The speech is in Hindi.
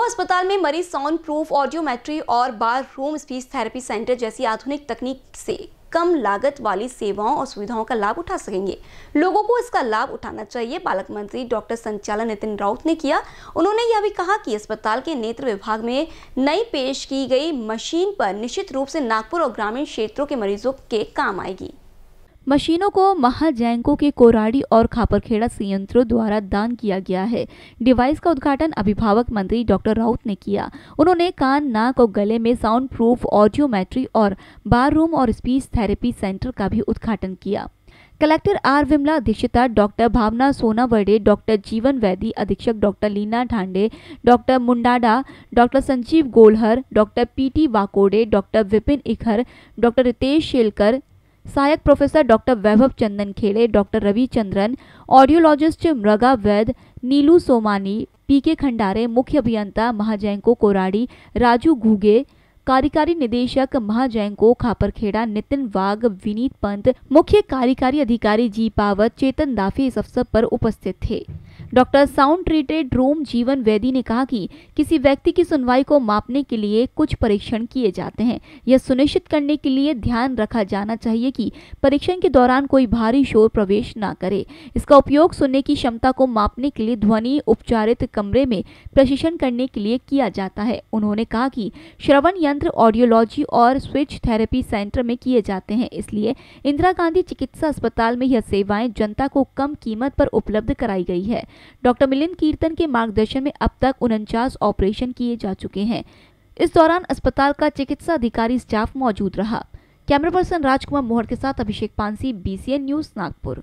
लखनऊ अस्पताल में मरीज साउंड प्रूफ ऑडियोमेट्री और bar room speech therapy centre जैसी आधुनिक तकनीक से कम लागत वाली सेवाओं और सुविधाओं का लाभ उठा सकेंगे लोगों को इसका लाभ उठाना चाहिए बालक मंत्री डॉक्टर संचालन नितिन राउत ने किया उन्होंने यह भी कहा कि अस्पताल के नेत्र विभाग में नई पेश की गई मशीन पर निश्चित रूप से नागपुर और ग्रामीण क्षेत्रों के मरीजों के काम आएगी मशीनों को महाजैंको के कोराड़ी और खापरखेड़ा संयंत्रों द्वारा दान किया गया है डिवाइस का उद्घाटन अभिभावक मंत्री डॉक्टर राउत ने किया उन्होंने कान नाक और गले में साउंड प्रूफ ऑडियोमेट्री और बार रूम और स्पीच थेरेपी सेंटर का भी उद्घाटन किया कलेक्टर आर विमला अध्यक्षता डॉक्टर भावना सोनावर्डे डॉक्टर जीवन वैदी अधीक्षक doctor Leena Dhande doctor Mundada doctor Sanjeev Golhar doctor PT Wakode doctor Vipin Ikhar doctor Ritesh Shelkar सहायक professor doctor Vaibhav Chandan Khede doctor Ravi Chandran audiologist Mruga Vaid Neelu Somani PK Khandare मुख्य अभियंता महाजैंको कोराड़ी राजू घूगे कार्यकारी निदेशक महाजैंको खापरखेड़ा नितिन वाघ विनीत पंत मुख्य कार्यकारी अधिकारी जी पावत चेतन दाफी इस अवसर पर उपस्थित थे डॉक्टर साउंड ट्रीटेड रोम जीवन वैदी ने कहा कि किसी व्यक्ति की सुनवाई को मापने के लिए कुछ परीक्षण किए जाते हैं यह सुनिश्चित करने के लिए ध्यान रखा जाना चाहिए कि परीक्षण के दौरान कोई भारी शोर प्रवेश न करे इसका उपयोग सुनने की क्षमता को मापने के लिए ध्वनि उपचारित कमरे में प्रशिक्षण करने के लिए किया जाता है उन्होंने कहा कि श्रवण यंत्र ऑडियोलॉजी और स्विच थेरेपी सेंटर में किए जाते हैं इसलिए इंदिरा गांधी चिकित्सा अस्पताल में यह सेवाएं जनता को कम कीमत पर उपलब्ध कराई गई है डॉक्टर मिलिंद कीर्तन के मार्गदर्शन में अब तक उनचास ऑपरेशन किए जा चुके हैं इस दौरान अस्पताल का चिकित्सा अधिकारी स्टाफ मौजूद रहा कैमरा पर्सन राजकुमार मोहर के साथ अभिषेक पांसी बीसीएन न्यूज नागपुर